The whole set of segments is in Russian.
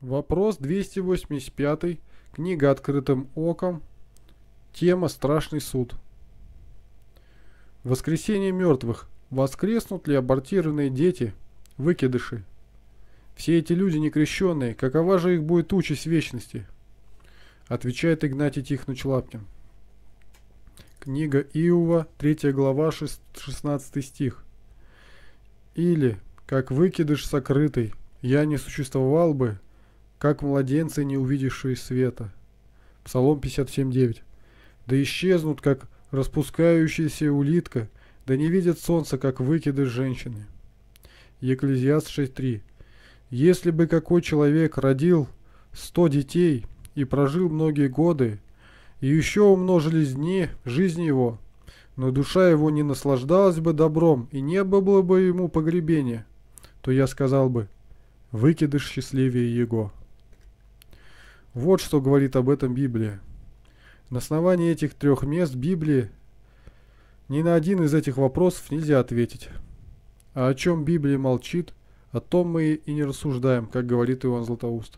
Вопрос 285. Книга «Открытым оком». Тема «Страшный суд». Воскресение мертвых. Воскреснут ли абортированные дети, выкидыши? Все эти люди некрещенные, какова же их будет участь вечности? Отвечает Игнатий Тихонович Лапкин. Книга Иова, 3 глава, 16 стих. «Или, как выкидыш сокрытый, я не существовал бы, как младенцы, не увидевшие света. Псалом 57.9. Да исчезнут, как распускающаяся улитка, да не видят солнца, как выкиды женщины. Екклезиаст 6.3. Если бы какой человек родил сто детей и прожил многие годы, и еще умножились дни жизни его, но душа его не наслаждалась бы добром, и не было бы ему погребения, то я сказал бы, выкидыш счастливее его. Вот что говорит об этом Библия. На основании этих трех мест Библии ни на один из этих вопросов нельзя ответить. А о чем Библия молчит, о том мы и не рассуждаем, как говорит Иоанн Златоуст.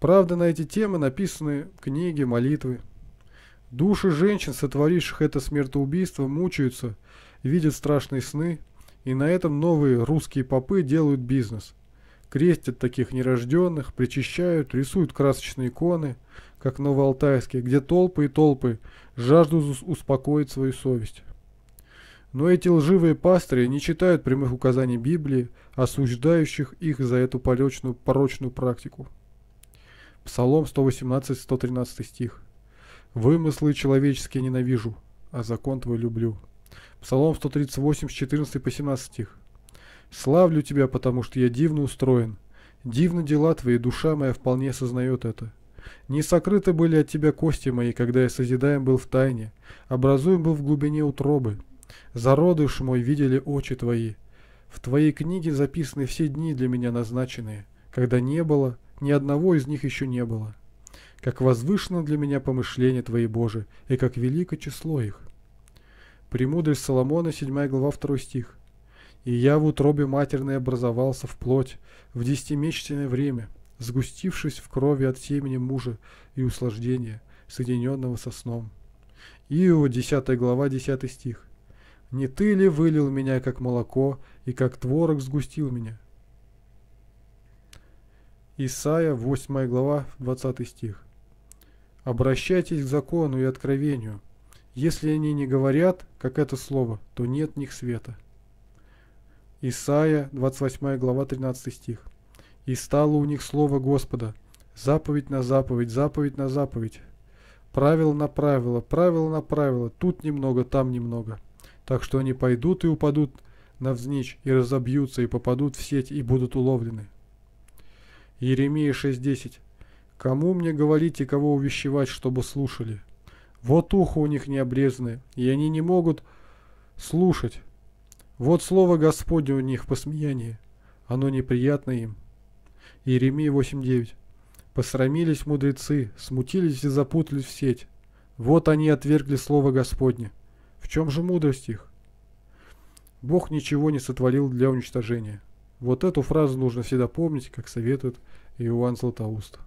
Правда, на эти темы написаны книги, молитвы. Души женщин, сотворивших это смертоубийство, мучаются, видят страшные сны, и на этом новые русские попы делают бизнес – крестят таких нерожденных, причащают, рисуют красочные иконы, как новоалтайские, где толпы и толпы жаждут успокоить свою совесть. Но эти лживые пастыри не читают прямых указаний Библии, осуждающих их за эту полечную порочную практику. Псалом 118-113 стих. «Вымыслы человеческие ненавижу, а закон твой люблю». Псалом 138 14 по 17 стих. Славлю тебя, потому что я дивно устроен. Дивно дела твои, душа моя вполне сознает это. Не сокрыты были от тебя кости мои, когда я созидаем был в тайне, образуем был в глубине утробы. Зародыш мой видели очи твои. В твоей книге записаны все дни для меня назначенные, когда не было, ни одного из них еще не было. Как возвышено для меня помышление твои, Боже, и как велико число их. Премудрость Соломона, 7 глава, 2 стих и я в утробе матерной образовался вплоть в десятимесячное время, сгустившись в крови от семени мужа и услаждения, соединенного со сном. Иова, 10 глава, 10 стих. «Не ты ли вылил меня, как молоко, и как творог сгустил меня?» Исайя, 8 глава, 20 стих. «Обращайтесь к закону и откровению. Если они не говорят, как это слово, то нет в них света». Исаия, 28 глава, 13 стих. «И стало у них слово Господа, заповедь на заповедь, заповедь на заповедь, правило на правило, правило на правило, тут немного, там немного. Так что они пойдут и упадут навзничь, и разобьются, и попадут в сеть, и будут уловлены». Еремия 6.10. «Кому мне говорить и кого увещевать, чтобы слушали? Вот ухо у них не обрезаны, и они не могут слушать, вот слово Господне у них посмеяние, оно неприятно им. Иеремия 8.9 Посрамились мудрецы, смутились и запутались в сеть. Вот они отвергли слово Господне. В чем же мудрость их? Бог ничего не сотворил для уничтожения. Вот эту фразу нужно всегда помнить, как советует Иоанн Златоуст.